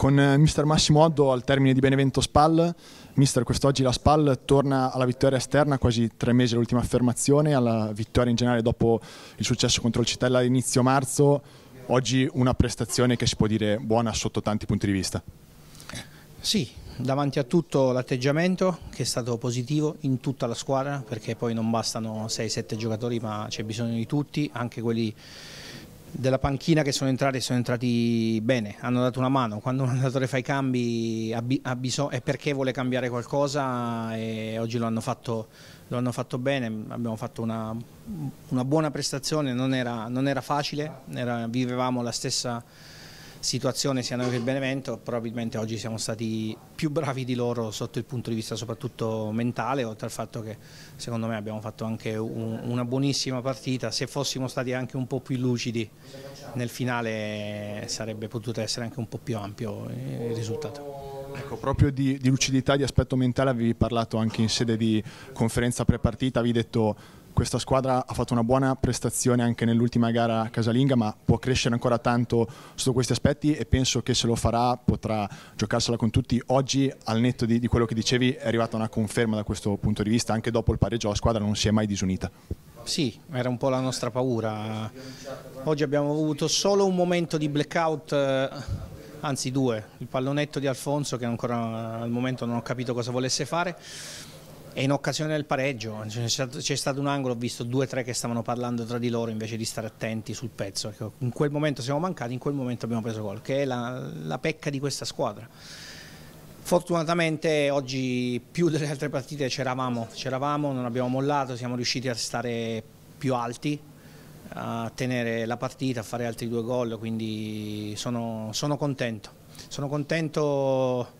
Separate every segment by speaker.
Speaker 1: Con eh, mister Massimo Oddo al termine di Benevento Spal, mister quest'oggi la Spal torna alla vittoria esterna, quasi tre mesi l'ultima affermazione, alla vittoria in generale dopo il successo contro il Citella all'inizio marzo, oggi una prestazione che si può dire buona sotto tanti punti di vista.
Speaker 2: Sì, davanti a tutto l'atteggiamento che è stato positivo in tutta la squadra perché poi non bastano 6-7 giocatori ma c'è bisogno di tutti, anche quelli della panchina che sono entrati sono entrati bene, hanno dato una mano, quando un allenatore fa i cambi ha bisogno, è perché vuole cambiare qualcosa e oggi lo hanno fatto, lo hanno fatto bene, abbiamo fatto una, una buona prestazione, non era, non era facile, era, vivevamo la stessa situazione sia noi che il Benevento, probabilmente oggi siamo stati più bravi di loro sotto il punto di vista soprattutto mentale, oltre al fatto che secondo me abbiamo fatto anche un, una buonissima partita, se fossimo stati anche un po' più lucidi nel finale sarebbe potuto essere anche un po' più ampio il risultato. Ecco, proprio di, di lucidità, di aspetto
Speaker 1: mentale avevi parlato anche in sede di conferenza pre-partita, avevi detto questa squadra ha fatto una buona prestazione anche nell'ultima gara casalinga, ma può crescere ancora tanto sotto questi aspetti e penso che se lo farà potrà giocarsela con tutti. Oggi, al netto di, di quello che dicevi, è arrivata una conferma da questo punto di vista, anche dopo il pareggio la squadra non si è mai disunita.
Speaker 2: Sì, era un po' la nostra paura. Oggi abbiamo avuto solo un momento di blackout, eh, anzi due, il pallonetto di Alfonso che ancora al momento non ho capito cosa volesse fare e in occasione del pareggio cioè, c'è stato, un angolo, ho visto due o tre che stavano parlando tra di loro invece di stare attenti sul pezzo, ecco, in quel momento siamo mancati, in quel momento abbiamo preso gol, che è la, la pecca di questa squadra. Fortunatamente oggi più delle altre partite c'eravamo, non abbiamo mollato, siamo riusciti a stare più alti, a tenere la partita, a fare altri due gol, quindi sono, sono contento. Sono contento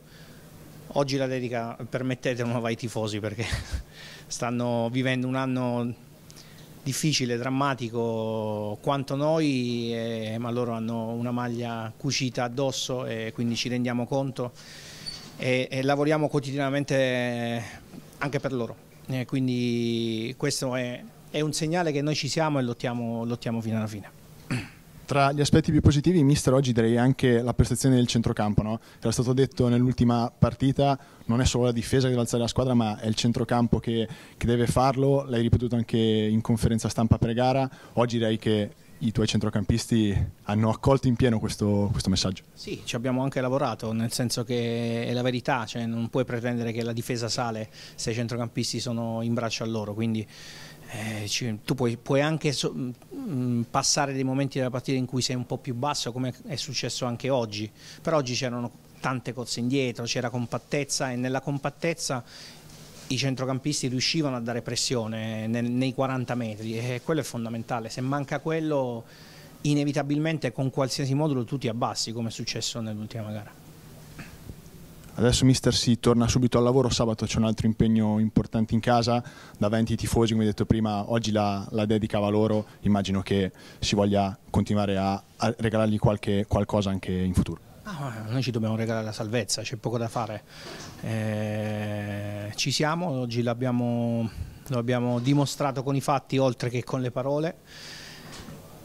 Speaker 2: Oggi la dedica, permettete, non ai tifosi perché stanno vivendo un anno difficile, drammatico quanto noi, eh, ma loro hanno una maglia cucita addosso e quindi ci rendiamo conto e, e lavoriamo quotidianamente anche per loro. Eh, quindi questo è, è, un segnale che noi ci siamo e lottiamo, lottiamo fino alla fine.
Speaker 1: Tra gli aspetti più positivi, mister, oggi direi anche la prestazione del centrocampo. No? Era stato detto nell'ultima partita, non è solo la difesa che deve alzare la squadra, ma è il centrocampo che, che deve farlo. L'hai ripetuto anche in conferenza stampa pre-gara. Oggi direi che i tuoi centrocampisti hanno accolto in pieno questo, questo, messaggio.
Speaker 2: Sì, ci abbiamo anche lavorato, nel senso che è la verità, cioè non puoi pretendere che la difesa sale se i centrocampisti sono in braccio a loro, quindi eh, tu puoi, puoi anche so, mh, mm, mm, passare dei momenti della partita in cui sei un po' più basso, come è successo anche oggi, però oggi c'erano tante cozze indietro, c'era compattezza e nella compattezza i centrocampisti riuscivano a dare pressione nel, nei 40 metri e eh, quello è fondamentale, se manca quello inevitabilmente con qualsiasi modulo tu ti abbassi come è successo nell'ultima gara.
Speaker 1: Adesso Mister si torna subito al lavoro, sabato c'è un altro impegno importante in casa, davanti ai tifosi, come detto prima, oggi la, la dedicava loro, immagino che si voglia continuare a, a regalargli qualche, qualcosa anche
Speaker 2: in futuro. Ah, noi ci dobbiamo regalare la salvezza, c'è poco da fare. Eh, ci siamo, oggi l'abbiamo dimostrato con i fatti oltre che con le parole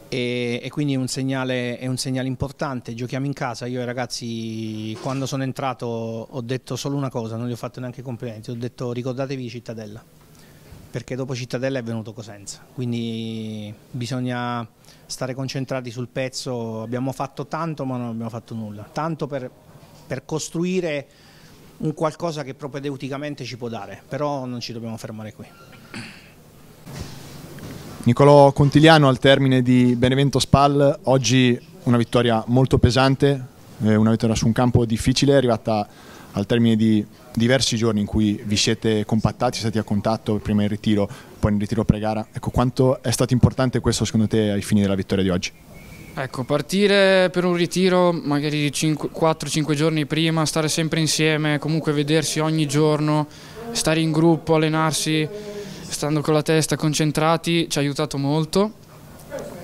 Speaker 2: e, e quindi è un, segnale, è un, segnale, importante, giochiamo in casa, io ai ragazzi quando sono entrato ho detto solo una cosa, non gli ho fatto neanche complimenti, ho detto ricordatevi di Cittadella, perché dopo Cittadella è venuto Cosenza, quindi bisogna stare concentrati sul pezzo, abbiamo fatto tanto ma non abbiamo fatto nulla, tanto per, per costruire un qualcosa che propedeuticamente ci può dare, però non ci dobbiamo fermare qui.
Speaker 1: Nicolò Contigliano al termine di Benevento Spal, oggi una vittoria molto pesante, eh, una vittoria su un campo difficile, arrivata al termine di diversi giorni in cui vi siete compattati, siete a contatto prima in ritiro, poi in ritiro pre-gara. Ecco, quanto è stato importante questo secondo te ai fini della vittoria di oggi?
Speaker 3: Ecco, partire per un ritiro magari 4-5 giorni prima, stare sempre insieme, comunque vedersi ogni giorno, stare in gruppo, allenarsi, stando con la testa concentrati ci ha aiutato molto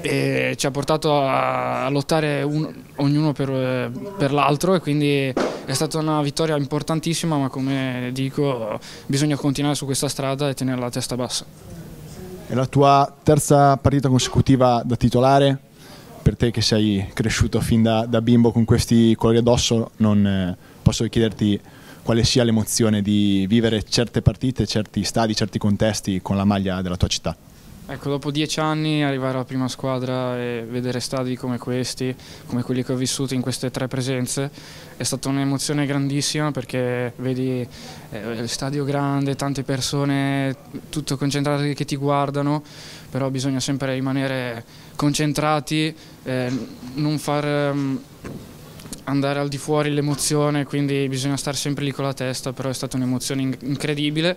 Speaker 3: e ci ha portato a, a lottare un, ognuno per, per l'altro e quindi è stata una vittoria importantissima ma come dico bisogna continuare su questa strada e tenere la testa bassa.
Speaker 1: È la tua terza partita consecutiva da titolare? Per te che sei cresciuto fin da, da bimbo con questi colori addosso non eh, posso chiederti quale sia l'emozione di vivere certe partite, certi stadi, certi contesti con la maglia della tua città.
Speaker 3: Ecco, dopo dieci anni arrivare alla prima squadra e vedere stadi come questi, come quelli che ho vissuto in queste tre presenze, è stata un'emozione grandissima perché vedi eh, il stadio grande, tante persone, tutto concentrato che ti guardano, però bisogna sempre rimanere concentrati, eh, non far... Um, andare al di fuori l'emozione, quindi bisogna stare sempre lì con la testa, però è stata un'emozione incredibile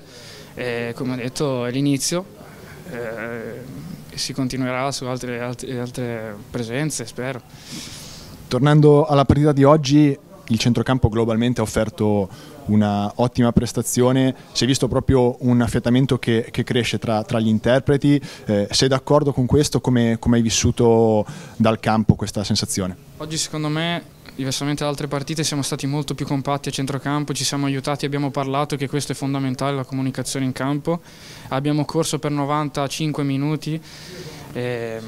Speaker 3: e come ho detto è l'inizio eh, e si continuerà su altre, altre, altre presenze, spero.
Speaker 1: Tornando alla partita di oggi, il centrocampo globalmente ha offerto una ottima prestazione, si è visto proprio un affiatamento che, che cresce tra, tra, gli interpreti, eh, sei d'accordo con questo, come, come hai vissuto dal campo questa sensazione?
Speaker 3: Oggi secondo me diversamente da altre partite siamo stati molto più compatti a centrocampo, ci siamo aiutati, abbiamo parlato che questo è fondamentale, la comunicazione in campo, abbiamo corso per 95 minuti e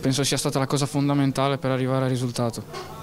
Speaker 3: penso sia stata la cosa fondamentale per arrivare al risultato.